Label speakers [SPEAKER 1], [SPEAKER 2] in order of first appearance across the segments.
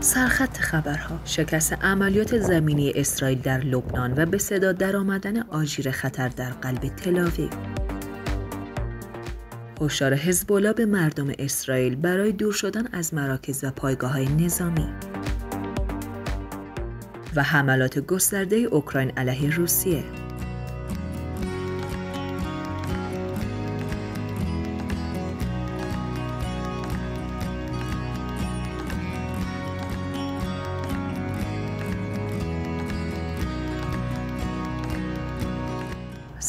[SPEAKER 1] سرخط خبرها شکست عملیات زمینی اسرائیل در لبنان و به صدا درآمدن آژیر خطر در قلب تلاوی هشدار حزب به مردم اسرائیل برای دور شدن از مراکز و پایگاه های نظامی و حملات گسترده اوکراین علیه روسیه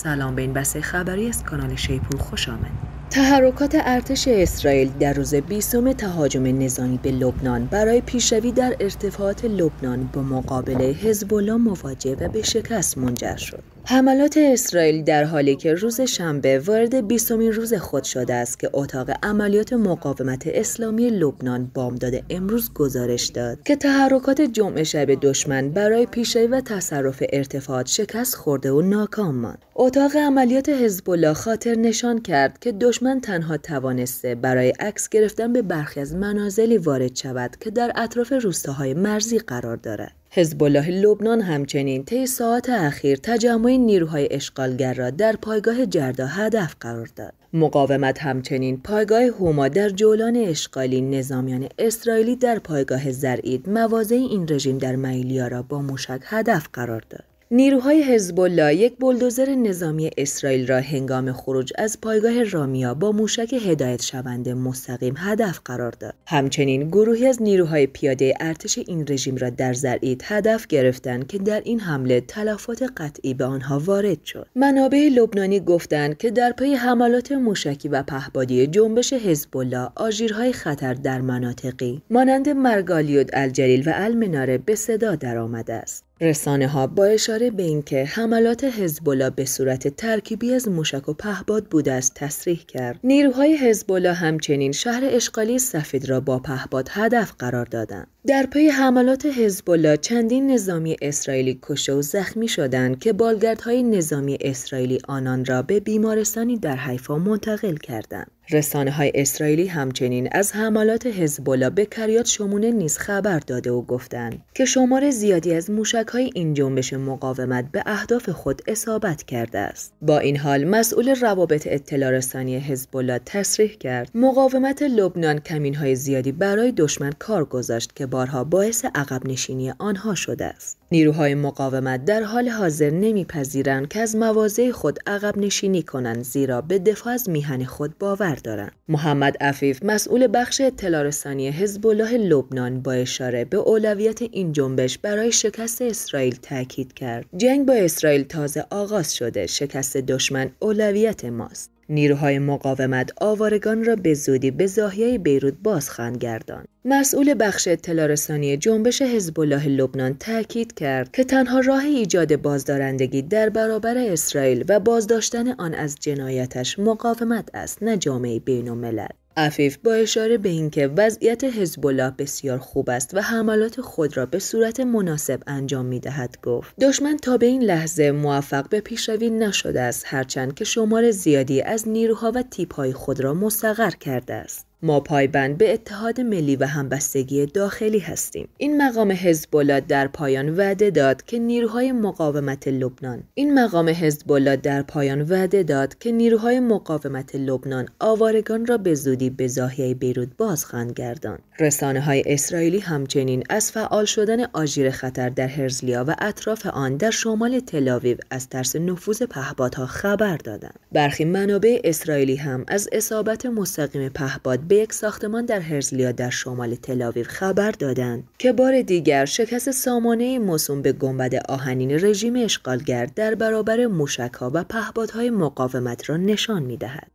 [SPEAKER 1] سلام به این بسه خبری از کانال شیپور خوش آمد تحرکات ارتش اسرائیل در روز بیستم تهاجم نظامی به لبنان برای پیشروی در ارتفاعات لبنان با مقابله حزب الله مواجه و به شکست منجر شد حملات اسرائیل در حالی که روز شنبه وارد بیستمین روز خود شده است که اتاق عملیات مقاومت اسلامی لبنان بامداد امروز گزارش داد که تحرکات جمعه شب دشمن برای پیشه و تصرف ارتفاعات شکست خورده و ناکام ماند اتاق عملیات حزب الله خاطر نشان کرد که دشمن تنها توانسته برای عکس گرفتن به برخی از منازلی وارد شود که در اطراف روستاهای مرزی قرار دارد حزب الله لبنان همچنین طی ساعات اخیر تجمع نیروهای اشغالگر را در پایگاه جردا هدف قرار داد. مقاومت همچنین پایگاه هما در جولان اشغالی نظامیان اسرائیلی در پایگاه زرعید موازه این رژیم در مایلیا را با موشک هدف قرار داد. نیروهای حزب الله یک بلدوزر نظامی اسرائیل را هنگام خروج از پایگاه رامیا با موشک هدایت شونده مستقیم هدف قرار داد. همچنین گروهی از نیروهای پیاده ارتش این رژیم را در زرعید هدف گرفتند که در این حمله تلفات قطعی به آنها وارد شد. منابع لبنانی گفتند که در پی حملات موشکی و پهبادی جنبش حزب الله آژیرهای خطر در مناطقی مانند مرگالیود الجلیل و المناره به صدا درآمده است. رسانه ها با اشاره به اینکه حملات حزب به صورت ترکیبی از موشک و پهباد بوده است تصریح کرد نیروهای حزب همچنین شهر اشغالی سفید را با پهباد هدف قرار دادند در پی حملات حزب چندین نظامی اسرائیلی کشته و زخمی شدند که بالگردهای نظامی اسرائیلی آنان را به بیمارستانی در حیفا منتقل کردند رسانه های اسرائیلی همچنین از حملات حزب الله به کریات شمونه نیز خبر داده و گفتند که شمار زیادی از موشک های این جنبش مقاومت به اهداف خود اصابت کرده است با این حال مسئول روابط اطلاع رسانی حزب الله تصریح کرد مقاومت لبنان کمین های زیادی برای دشمن کار گذاشت که بارها باعث عقب نشینی آنها شده است نیروهای مقاومت در حال حاضر نمیپذیرند که از مواضع خود عقب نشینی کنند زیرا به دفاع از میهن خود باور دارند. محمد عفیف مسئول بخش اطلاع رسانی حزب الله لبنان با اشاره به اولویت این جنبش برای شکست اسرائیل تاکید کرد. جنگ با اسرائیل تازه آغاز شده. شکست دشمن اولویت ماست. نیروهای مقاومت آوارگان را به زودی به زاهیه بیروت خواهند گردان. مسئول بخش اطلاع رسانی جنبش حزب الله لبنان تاکید کرد که تنها راه ایجاد بازدارندگی در برابر اسرائیل و بازداشتن آن از جنایتش مقاومت است نه جامعه بین الملل عفیف با اشاره به اینکه وضعیت حزب بسیار خوب است و حملات خود را به صورت مناسب انجام می دهد گفت دشمن تا به این لحظه موفق به پیشروی نشده است هرچند که شمار زیادی از نیروها و تیپهای خود را مستقر کرده است ما پایبند به اتحاد ملی و همبستگی داخلی هستیم. این مقام حزب در پایان وعده داد که نیروهای مقاومت لبنان این مقام حزب در پایان وعده داد که نیروهای مقاومت لبنان آوارگان را به زودی به زاهیه بیروت خواهند گردان رسانه های اسرائیلی همچنین از فعال شدن آژیر خطر در هرزلیا و اطراف آن در شمال تلاویو از ترس نفوذ پهپادها خبر دادند. برخی منابع اسرائیلی هم از اصابت مستقیم پهپاد به یک ساختمان در هرزلیا در شمال تلاویو خبر دادند که بار دیگر شکست سامانه موسوم به گنبد آهنین رژیم اشغالگر در برابر موشکها و پهپادهای مقاومت را نشان میدهد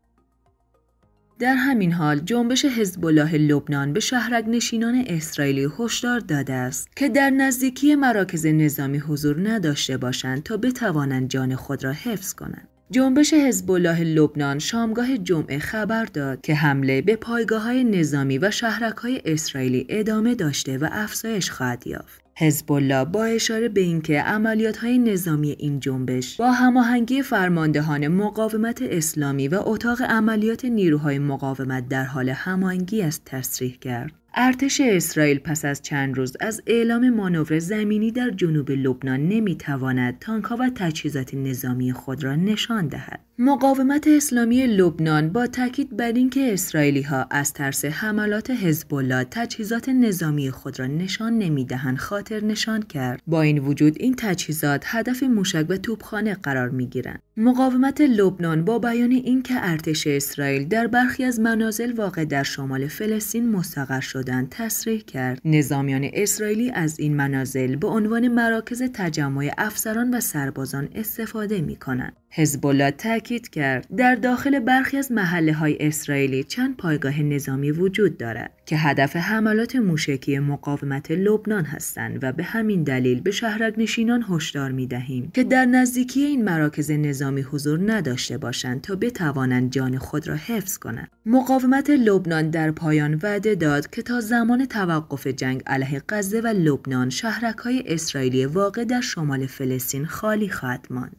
[SPEAKER 1] در همین حال جنبش حزب الله لبنان به شهرک نشینان اسرائیلی هشدار داده است که در نزدیکی مراکز نظامی حضور نداشته باشند تا بتوانند جان خود را حفظ کنند. جنبش حزب الله لبنان شامگاه جمعه خبر داد که حمله به پایگاه های نظامی و شهرک های اسرائیلی ادامه داشته و افزایش خواهد یافت. حزب الله با اشاره به اینکه عملیات های نظامی این جنبش با هماهنگی فرماندهان مقاومت اسلامی و اتاق عملیات نیروهای مقاومت در حال هماهنگی است تصریح کرد. ارتش اسرائیل پس از چند روز از اعلام مانور زمینی در جنوب لبنان نمیتواند تانکها و تجهیزات نظامی خود را نشان دهد. مقاومت اسلامی لبنان با تاکید بر اینکه اسرائیلی ها از ترس حملات حزب تجهیزات نظامی خود را نشان نمیدهند خاطر نشان کرد. با این وجود این تجهیزات هدف موشک و توپخانه قرار می گیرند. مقاومت لبنان با بیان اینکه ارتش اسرائیل در برخی از منازل واقع در شمال فلسطین مستقر شدند تصریح کرد نظامیان اسرائیلی از این منازل به عنوان مراکز تجمع افسران و سربازان استفاده می کنند حزب الله تاکید کرد در داخل برخی از محله های اسرائیلی چند پایگاه نظامی وجود دارد که هدف حملات موشکی مقاومت لبنان هستند و به همین دلیل به شهرک نشینان هشدار می دهیم که در نزدیکی این مراکز نظامی حضور نداشته باشند تا بتوانند جان خود را حفظ کنند. مقاومت لبنان در پایان وعده داد که تا زمان توقف جنگ علیه غزه و لبنان شهرک های اسرائیلی واقع در شمال فلسطین خالی خواهد ماند.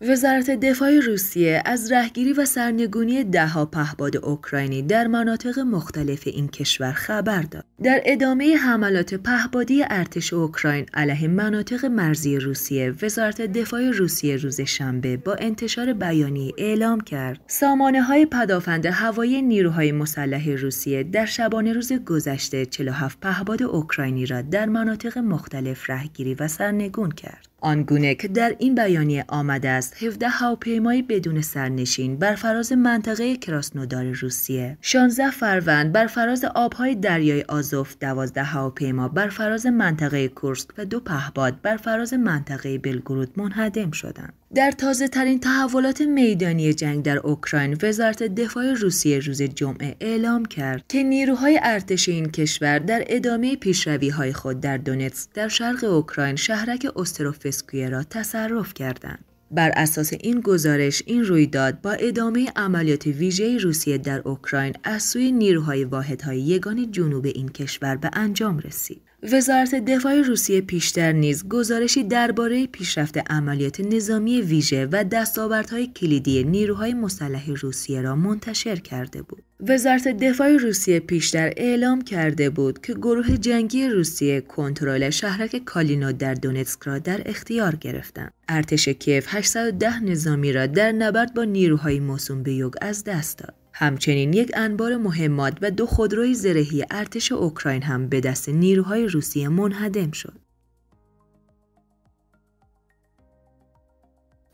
[SPEAKER 1] وزارت دفاع روسیه از رهگیری و سرنگونی دهها پهباد اوکراینی در مناطق مختلف این کشور خبر داد. در ادامه حملات پهبادی ارتش اوکراین علیه مناطق مرزی روسیه، وزارت دفاع روسیه روز شنبه با انتشار بیانیه اعلام کرد سامانه های پدافند هوایی نیروهای مسلح روسیه در شبانه روز گذشته 47 پهباد اوکراینی را در مناطق مختلف رهگیری و سرنگون کرد. آنگونه که در این بیانیه آمده است 17 هواپیمای بدون سرنشین بر فراز منطقه کراسنودار روسیه 16 فروند بر فراز آبهای دریای آزوف 12 هواپیما بر فراز منطقه کورسک و دو پهباد بر فراز منطقه بلگرود منهدم شدند در تازه ترین تحولات میدانی جنگ در اوکراین وزارت دفاع روسیه روز جمعه اعلام کرد که نیروهای ارتش این کشور در ادامه پیشروی های خود در دونتس در شرق اوکراین شهرک استروف فورتسکویه را تصرف کردند. بر اساس این گزارش این رویداد با ادامه عملیات ویژه روسیه در اوکراین از سوی نیروهای واحدهای یگان جنوب این کشور به انجام رسید وزارت دفاع روسیه پیشتر نیز گزارشی درباره پیشرفت عملیات نظامی ویژه و دستاوردهای کلیدی نیروهای مسلح روسیه را منتشر کرده بود وزارت دفاع روسیه پیشتر اعلام کرده بود که گروه جنگی روسیه کنترل شهرک کالینو در دونتسک را در اختیار گرفتند. ارتش کیف 810 نظامی را در نبرد با نیروهای موسوم به یوگ از دست داد. همچنین یک انبار مهمات و دو خودروی زرهی ارتش اوکراین هم به دست نیروهای روسیه منهدم شد.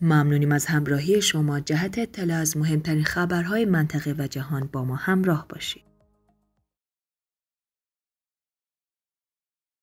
[SPEAKER 1] ممنونیم از همراهی شما جهت اطلاع از مهمترین خبرهای منطقه و جهان با ما همراه باشید.